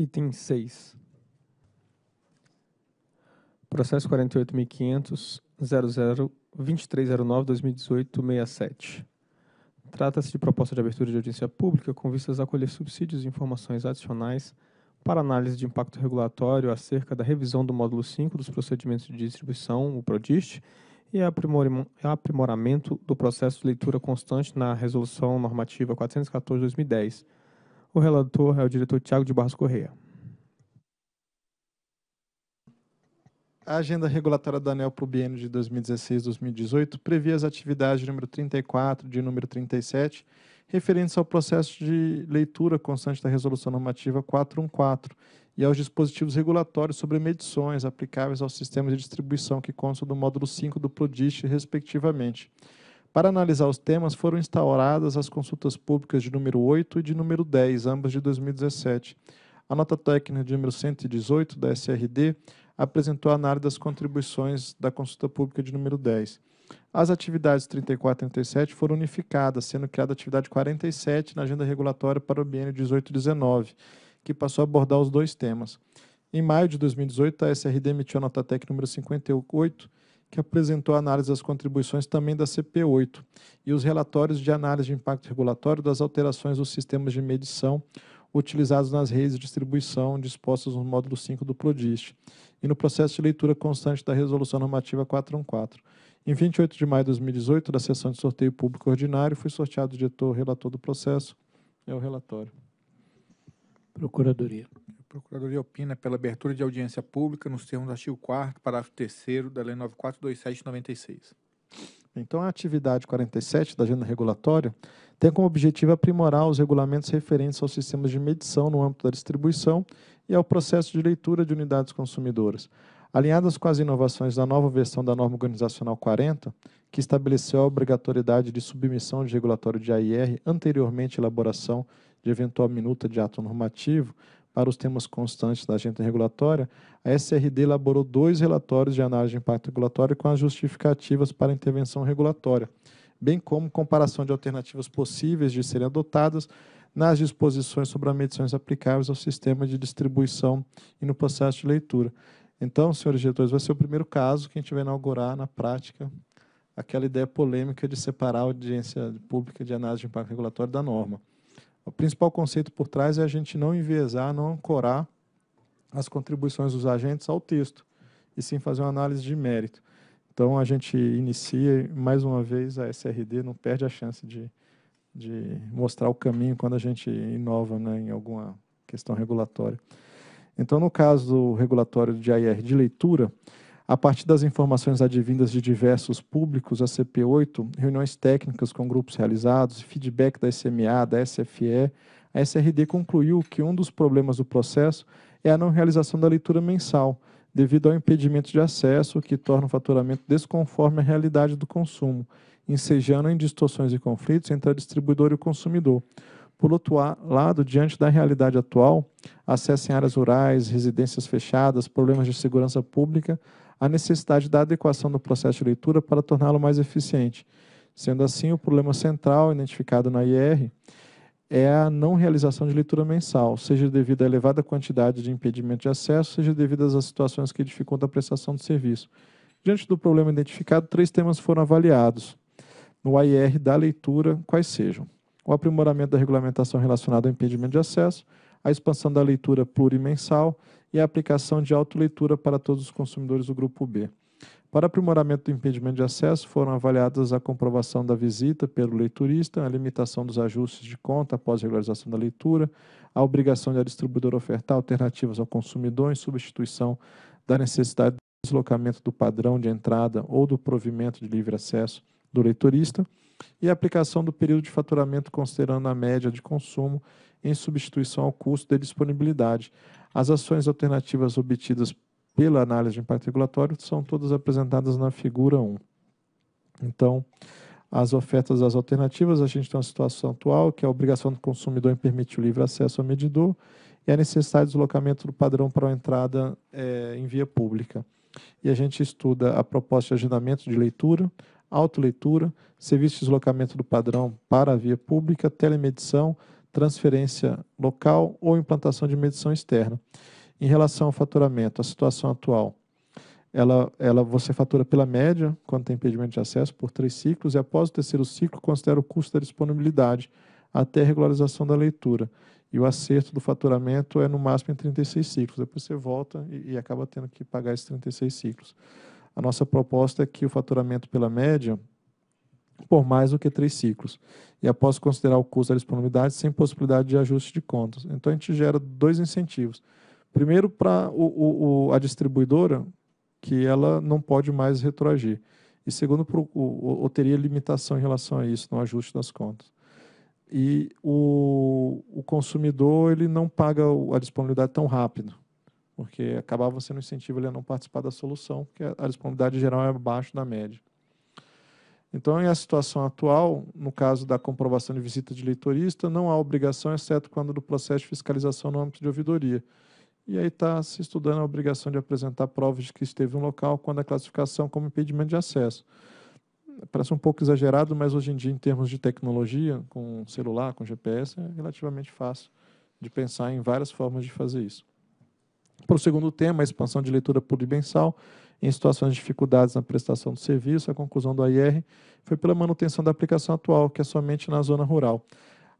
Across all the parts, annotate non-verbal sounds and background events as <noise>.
Item 6. Processo 48.500.00.2309.2018.67. Trata-se de proposta de abertura de audiência pública com vistas a acolher subsídios e informações adicionais para análise de impacto regulatório acerca da revisão do módulo 5 dos procedimentos de distribuição, o PRODIST, e aprimoramento do processo de leitura constante na Resolução Normativa 414-2010, o relator é o diretor Tiago de Barros Correia. A agenda regulatória da ANEL para o biênio de 2016-2018 previa as atividades número 34 e de número 37, referentes ao processo de leitura constante da Resolução Normativa 414 e aos dispositivos regulatórios sobre medições aplicáveis aos sistemas de distribuição que constam do módulo 5 do PRODIST, respectivamente. Para analisar os temas, foram instauradas as consultas públicas de número 8 e de número 10, ambas de 2017. A nota técnica de número 118 da SRD apresentou a análise das contribuições da consulta pública de número 10. As atividades 34 e 37 foram unificadas, sendo criada a atividade 47 na agenda regulatória para o biênio 18 e 19, que passou a abordar os dois temas. Em maio de 2018, a SRD emitiu a nota técnica número 58, que apresentou a análise das contribuições também da CP8 e os relatórios de análise de impacto regulatório das alterações dos sistemas de medição utilizados nas redes de distribuição dispostas no módulo 5 do PRODIST e no processo de leitura constante da Resolução Normativa 414. Em 28 de maio de 2018, da sessão de sorteio público ordinário, foi sorteado o diretor relator do processo. É o relatório. Procuradoria. Procuradoria opina pela abertura de audiência pública nos termos do artigo 4 parágrafo 3 da Lei 9.427-96. Então, a atividade 47 da agenda regulatória tem como objetivo aprimorar os regulamentos referentes aos sistemas de medição no âmbito da distribuição e ao processo de leitura de unidades consumidoras, alinhadas com as inovações da nova versão da norma organizacional 40, que estabeleceu a obrigatoriedade de submissão de regulatório de AIR anteriormente à elaboração de eventual minuta de ato normativo, para os temas constantes da agenda regulatória, a SRD elaborou dois relatórios de análise de impacto regulatório com as justificativas para intervenção regulatória, bem como comparação de alternativas possíveis de serem adotadas nas disposições sobre as medições aplicáveis ao sistema de distribuição e no processo de leitura. Então, senhores diretores, vai ser o primeiro caso que a gente vai inaugurar na prática aquela ideia polêmica de separar a audiência pública de análise de impacto regulatório da norma. O principal conceito por trás é a gente não enviesar, não ancorar as contribuições dos agentes ao texto, e sim fazer uma análise de mérito. Então, a gente inicia, mais uma vez, a SRD não perde a chance de, de mostrar o caminho quando a gente inova né, em alguma questão regulatória. Então, no caso do regulatório de IR de leitura, a partir das informações advindas de diversos públicos, a CP8, reuniões técnicas com grupos realizados, feedback da SMA, da SFE, a SRD concluiu que um dos problemas do processo é a não realização da leitura mensal, devido ao impedimento de acesso, que torna o faturamento desconforme à realidade do consumo, ensejando em distorções e conflitos entre a distribuidora e o consumidor. Por outro lado, diante da realidade atual, acesso em áreas rurais, residências fechadas, problemas de segurança pública, a necessidade da adequação do processo de leitura para torná-lo mais eficiente. Sendo assim, o problema central identificado na IR é a não realização de leitura mensal, seja devido à elevada quantidade de impedimento de acesso, seja devido às situações que dificultam a prestação do serviço. Diante do problema identificado, três temas foram avaliados no IR da leitura, quais sejam: o aprimoramento da regulamentação relacionada ao impedimento de acesso, a expansão da leitura plurimensal e a aplicação de autoleitura para todos os consumidores do grupo B. Para aprimoramento do impedimento de acesso, foram avaliadas a comprovação da visita pelo leiturista, a limitação dos ajustes de conta após regularização da leitura, a obrigação de a distribuidora ofertar alternativas ao consumidor em substituição da necessidade do deslocamento do padrão de entrada ou do provimento de livre acesso do leitorista e a aplicação do período de faturamento considerando a média de consumo em substituição ao custo de disponibilidade. As ações alternativas obtidas pela análise de impacto regulatório são todas apresentadas na figura 1. Então, as ofertas das alternativas, a gente tem uma situação atual que é a obrigação do consumidor em permitir o livre acesso ao medidor e a necessidade de deslocamento do padrão para a entrada é, em via pública. E a gente estuda a proposta de agendamento de leitura, autoleitura, serviço de deslocamento do padrão para a via pública, telemedição, transferência local ou implantação de medição externa. Em relação ao faturamento, a situação atual, ela, ela você fatura pela média, quando tem impedimento de acesso, por três ciclos, e após o terceiro ciclo, considera o custo da disponibilidade até a regularização da leitura. E o acerto do faturamento é no máximo em 36 ciclos. Depois você volta e, e acaba tendo que pagar esses 36 ciclos. A nossa proposta é que o faturamento pela média por mais do que três ciclos, e após considerar o custo da disponibilidade, sem possibilidade de ajuste de contas. Então, a gente gera dois incentivos. Primeiro, para a distribuidora, que ela não pode mais retroagir. E segundo, pro, o, ou teria limitação em relação a isso, no ajuste das contas. E o, o consumidor ele não paga a disponibilidade tão rápido porque acabava sendo um incentivo ele a não participar da solução, porque a disponibilidade geral é abaixo da média. Então, em a situação atual, no caso da comprovação de visita de leitorista, não há obrigação, exceto quando do processo de fiscalização no âmbito de ouvidoria. E aí está se estudando a obrigação de apresentar provas de que esteve um local quando a classificação como impedimento de acesso. Parece um pouco exagerado, mas hoje em dia, em termos de tecnologia, com celular, com GPS, é relativamente fácil de pensar em várias formas de fazer isso. Para o segundo tema, a expansão de leitura pluribensal em situações de dificuldades na prestação do serviço, a conclusão do AIR foi pela manutenção da aplicação atual, que é somente na zona rural.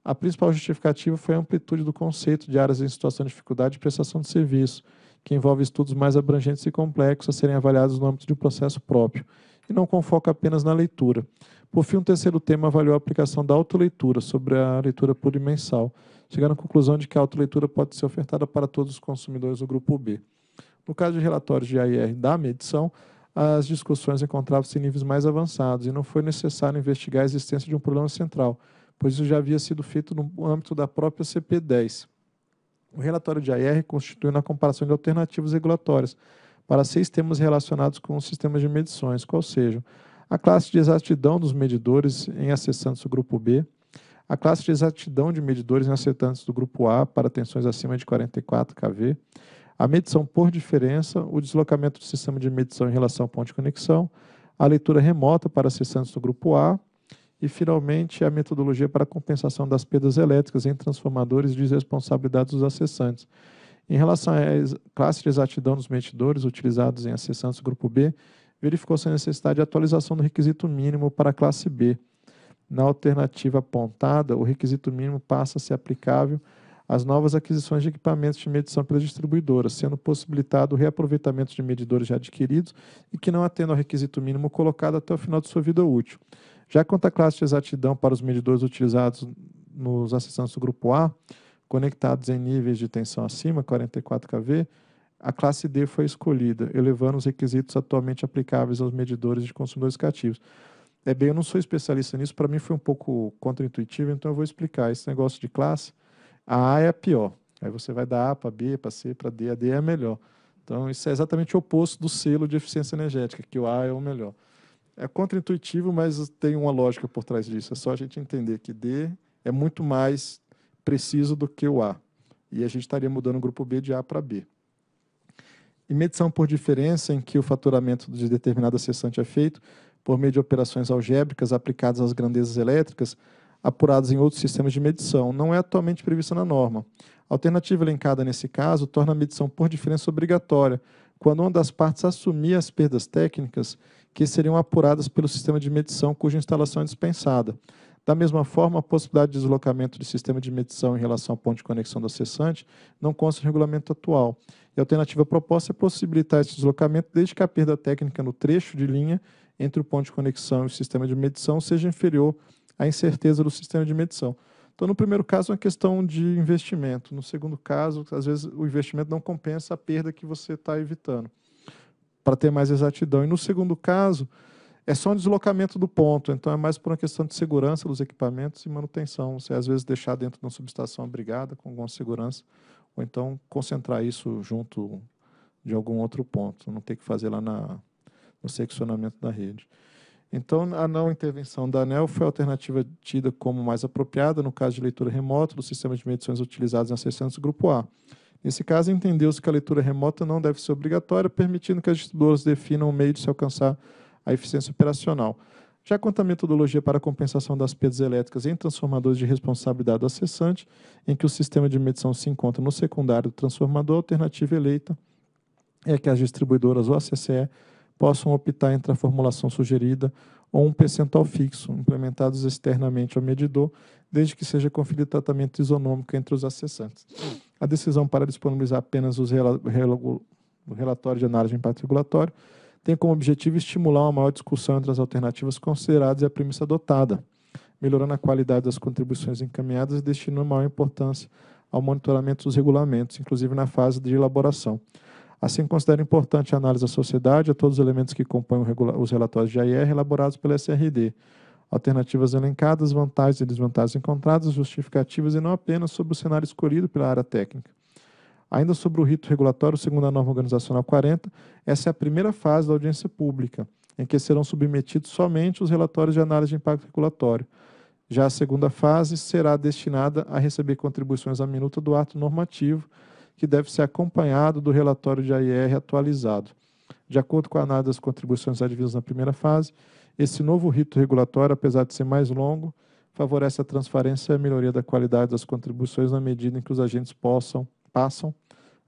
A principal justificativa foi a amplitude do conceito de áreas em situação de dificuldade de prestação de serviço, que envolve estudos mais abrangentes e complexos a serem avaliados no âmbito de um processo próprio, e não com foco apenas na leitura. Por fim, um terceiro tema avaliou a aplicação da autoleitura sobre a leitura plurimensal, chegando à conclusão de que a autoleitura pode ser ofertada para todos os consumidores do grupo B. No caso de relatórios de AIR da medição, as discussões encontravam-se em níveis mais avançados e não foi necessário investigar a existência de um problema central, pois isso já havia sido feito no âmbito da própria CP10. O relatório de AR constitui na comparação de alternativas regulatórias para seis temas relacionados com os sistemas de medições, qual sejam a classe de exatidão dos medidores em acessantes do grupo B, a classe de exatidão de medidores em acessantes do grupo A para tensões acima de 44 kV, a medição por diferença, o deslocamento do sistema de medição em relação ao ponto de conexão, a leitura remota para acessantes do grupo A e, finalmente, a metodologia para compensação das perdas elétricas em transformadores de responsabilidade dos acessantes. Em relação à classe de exatidão dos medidores utilizados em acessantes do grupo B, verificou-se a necessidade de atualização do requisito mínimo para a classe B. Na alternativa apontada, o requisito mínimo passa a ser aplicável às novas aquisições de equipamentos de medição pelas distribuidoras, sendo possibilitado o reaproveitamento de medidores já adquiridos e que não atendam ao requisito mínimo colocado até o final de sua vida útil. Já quanto à classe de exatidão para os medidores utilizados nos assistentes do grupo A, conectados em níveis de tensão acima, 44 kV, a classe D foi escolhida, elevando os requisitos atualmente aplicáveis aos medidores de consumidores cativos. É bem, eu não sou especialista nisso, para mim foi um pouco contraintuitivo, então eu vou explicar esse negócio de classe. A A é a pior. Aí você vai da A para B, para C, para D, a D é a melhor. Então isso é exatamente o oposto do selo de eficiência energética, que o A é o melhor. É contraintuitivo, mas tem uma lógica por trás disso. É só a gente entender que D é muito mais preciso do que o A. E a gente estaria mudando o grupo B de A para B e medição por diferença em que o faturamento de determinada cessante é feito por meio de operações algébricas aplicadas às grandezas elétricas apuradas em outros sistemas de medição, não é atualmente prevista na norma. A alternativa elencada nesse caso torna a medição por diferença obrigatória, quando uma das partes assumir as perdas técnicas que seriam apuradas pelo sistema de medição cuja instalação é dispensada. Da mesma forma, a possibilidade de deslocamento do sistema de medição em relação ao ponto de conexão do acessante não consta no regulamento atual. E a alternativa proposta é possibilitar esse deslocamento desde que a perda técnica no trecho de linha entre o ponto de conexão e o sistema de medição seja inferior à incerteza do sistema de medição. Então, no primeiro caso, é uma questão de investimento. No segundo caso, às vezes o investimento não compensa a perda que você está evitando, para ter mais exatidão. E no segundo caso, é só um deslocamento do ponto, então é mais por uma questão de segurança dos equipamentos e manutenção. Você às vezes deixar dentro de uma subestação abrigada com alguma segurança, ou então concentrar isso junto de algum outro ponto, não ter que fazer lá na, no seccionamento da rede. Então, a não intervenção da ANEL foi a alternativa tida como mais apropriada no caso de leitura remota dos sistemas de medições utilizados na 600 Grupo A. Nesse caso, entendeu-se que a leitura remota não deve ser obrigatória, permitindo que as distribuidoras definam o meio de se alcançar a eficiência operacional. Já quanto à metodologia para compensação das perdas elétricas em transformadores de responsabilidade do acessante, em que o sistema de medição se encontra no secundário do transformador, a alternativa eleita é que as distribuidoras ou a CCE possam optar entre a formulação sugerida ou um percentual fixo, implementados externamente ao medidor, desde que seja conferido tratamento isonômico entre os acessantes. A decisão para disponibilizar apenas os rel rel o relatório de análise de impacto regulatório tem como objetivo estimular uma maior discussão entre as alternativas consideradas e a premissa adotada, melhorando a qualidade das contribuições encaminhadas e destinando maior importância ao monitoramento dos regulamentos, inclusive na fase de elaboração. Assim, considero importante a análise da sociedade a todos os elementos que compõem os relatórios de AIR elaborados pela SRD, alternativas elencadas, vantagens e desvantagens encontradas, justificativas e não apenas sobre o cenário escolhido pela área técnica. Ainda sobre o rito regulatório, segundo a norma organizacional 40, essa é a primeira fase da audiência pública, em que serão submetidos somente os relatórios de análise de impacto regulatório. Já a segunda fase será destinada a receber contribuições à minuta do ato normativo, que deve ser acompanhado do relatório de AIR atualizado. De acordo com a análise das contribuições advindas na primeira fase, esse novo rito regulatório, apesar de ser mais longo, favorece a transparência e a melhoria da qualidade das contribuições na medida em que os agentes possam passam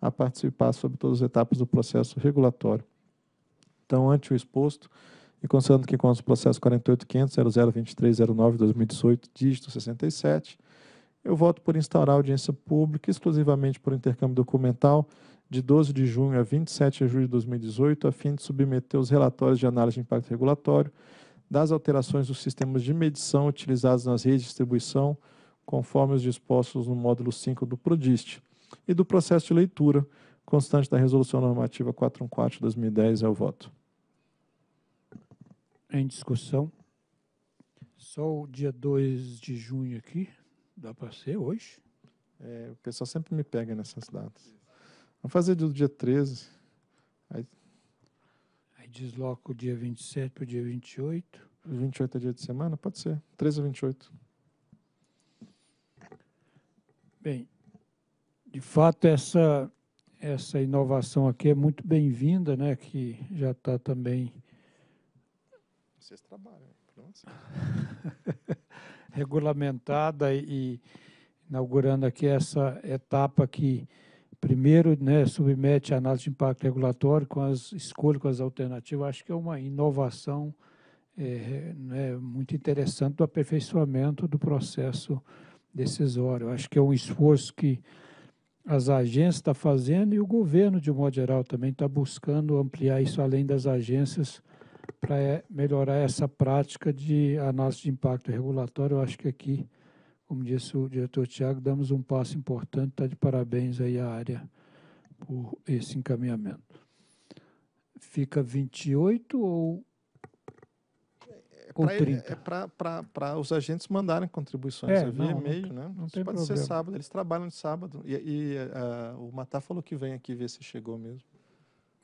a participar sobre todas as etapas do processo regulatório. Então, ante o exposto, e considerando que consta o processo 48.500.002309.2018, dígito 67, eu voto por instaurar audiência pública exclusivamente por intercâmbio documental de 12 de junho a 27 de julho de 2018, a fim de submeter os relatórios de análise de impacto regulatório das alterações dos sistemas de medição utilizados nas redes de distribuição, conforme os dispostos no módulo 5 do PRODIST e do processo de leitura constante da Resolução Normativa 414 de 2010. É o voto. Em discussão. Só o dia 2 de junho aqui. Dá para ser hoje? É, o pessoal sempre me pega nessas datas. Vamos fazer do dia 13. Aí, aí desloca o dia 27 para o dia 28. 28 é dia de semana? Pode ser. 13 a 28. Bem, de fato, essa, essa inovação aqui é muito bem-vinda, né, que já está também... Vocês trabalham, é assim? <laughs> regulamentada e inaugurando aqui essa etapa que primeiro né, submete a análise de impacto regulatório com as escolhas, com as alternativas. Acho que é uma inovação é, né, muito interessante do aperfeiçoamento do processo decisório. Acho que é um esforço que as agências estão tá fazendo e o governo, de um modo geral, também está buscando ampliar isso além das agências para é, melhorar essa prática de análise de impacto regulatório. Eu acho que aqui, como disse o diretor Tiago, damos um passo importante. Está de parabéns aí à área por esse encaminhamento. Fica 28 ou é pra, 30? É para os agentes mandarem contribuições é, via e-mail, né? Não Isso tem pode problema. ser sábado, eles trabalham de sábado. E, e eh, eh, o Matá falou que vem aqui ver se chegou mesmo.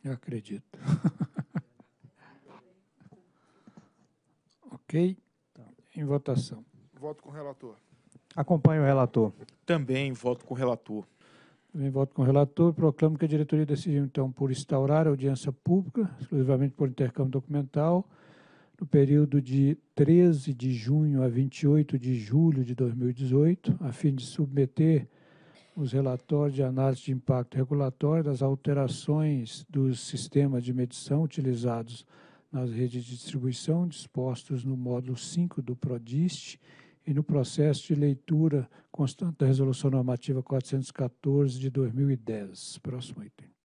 Eu acredito. <laughs> ok. Tá. Em votação. Voto com o relator. Acompanho o relator. Também voto com o relator. Também voto com o relator. Proclamo que a diretoria decidiu, então, por instaurar a audiência pública, exclusivamente por intercâmbio documental, no período de 13 de junho a 28 de julho de 2018, a fim de submeter os relatórios de análise de impacto regulatório das alterações dos sistemas de medição utilizados nas redes de distribuição dispostos no módulo 5 do PRODIST e no processo de leitura constante da Resolução Normativa 414 de 2010. Próximo item.